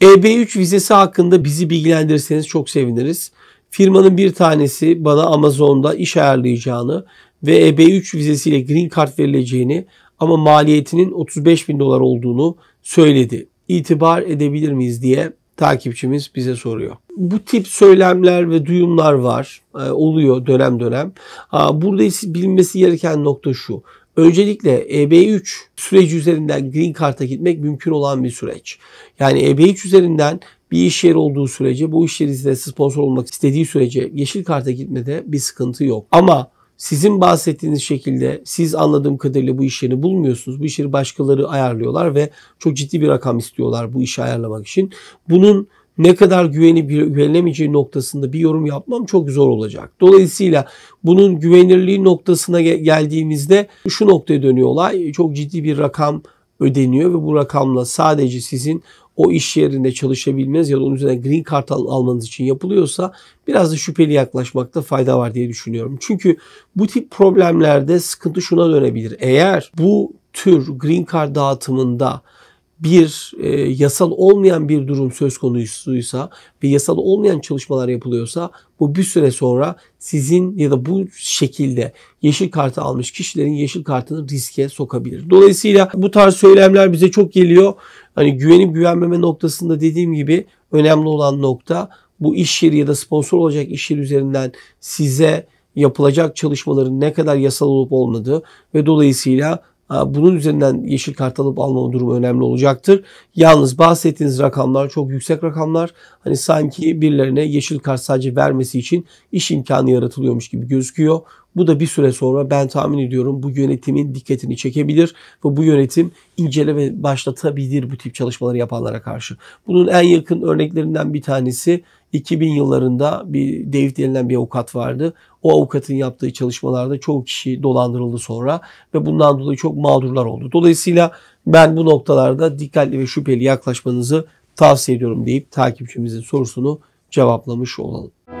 EB3 vizesi hakkında bizi bilgilendirirseniz çok seviniriz. Firmanın bir tanesi bana Amazon'da iş ayarlayacağını ve EB3 vizesiyle green card verileceğini ama maliyetinin 35 bin dolar olduğunu söyledi. İtibar edebilir miyiz diye takipçimiz bize soruyor. Bu tip söylemler ve duyumlar var. E, oluyor dönem dönem. Burada bilmesi gereken nokta şu. Öncelikle EB3 süreci üzerinden Green Card'a gitmek mümkün olan bir süreç. Yani EB3 üzerinden bir iş yeri olduğu sürece, bu iş yeri size sponsor olmak istediği sürece yeşil karta gitmede bir sıkıntı yok. Ama sizin bahsettiğiniz şekilde siz anladığım kadarıyla bu iş yerini bulmuyorsunuz. Bu işleri başkaları ayarlıyorlar ve çok ciddi bir rakam istiyorlar bu işi ayarlamak için. Bunun ne kadar güvenip güvenilemeyeceği noktasında bir yorum yapmam çok zor olacak. Dolayısıyla bunun güvenirliği noktasına geldiğimizde şu noktaya dönüyor olay. E, çok ciddi bir rakam ödeniyor ve bu rakamla sadece sizin o iş yerinde çalışabilmeniz ya da onun üzerine green card almanız için yapılıyorsa biraz da şüpheli yaklaşmakta fayda var diye düşünüyorum. Çünkü bu tip problemlerde sıkıntı şuna dönebilir. Eğer bu tür green card dağıtımında bir e, yasal olmayan bir durum söz konusuysa ve yasal olmayan çalışmalar yapılıyorsa bu bir süre sonra sizin ya da bu şekilde yeşil kartı almış kişilerin yeşil kartını riske sokabilir. Dolayısıyla bu tarz söylemler bize çok geliyor. Hani güvenip güvenmeme noktasında dediğim gibi önemli olan nokta bu iş yeri ya da sponsor olacak iş yeri üzerinden size yapılacak çalışmaların ne kadar yasal olup olmadığı ve dolayısıyla bunun üzerinden yeşil kart alıp almama durumu önemli olacaktır. Yalnız bahsettiğiniz rakamlar çok yüksek rakamlar. Hani sanki birilerine yeşil kart sadece vermesi için iş imkanı yaratılıyormuş gibi gözüküyor. Bu da bir süre sonra ben tahmin ediyorum bu yönetimin dikkatini çekebilir ve bu yönetim incele ve başlatabilir bu tip çalışmaları yapanlara karşı. Bunun en yakın örneklerinden bir tanesi 2000 yıllarında bir David denilen bir avukat vardı. O avukatın yaptığı çalışmalarda çoğu kişi dolandırıldı sonra ve bundan dolayı çok mağdurlar oldu. Dolayısıyla ben bu noktalarda dikkatli ve şüpheli yaklaşmanızı tavsiye ediyorum deyip takipçimizin sorusunu cevaplamış olalım.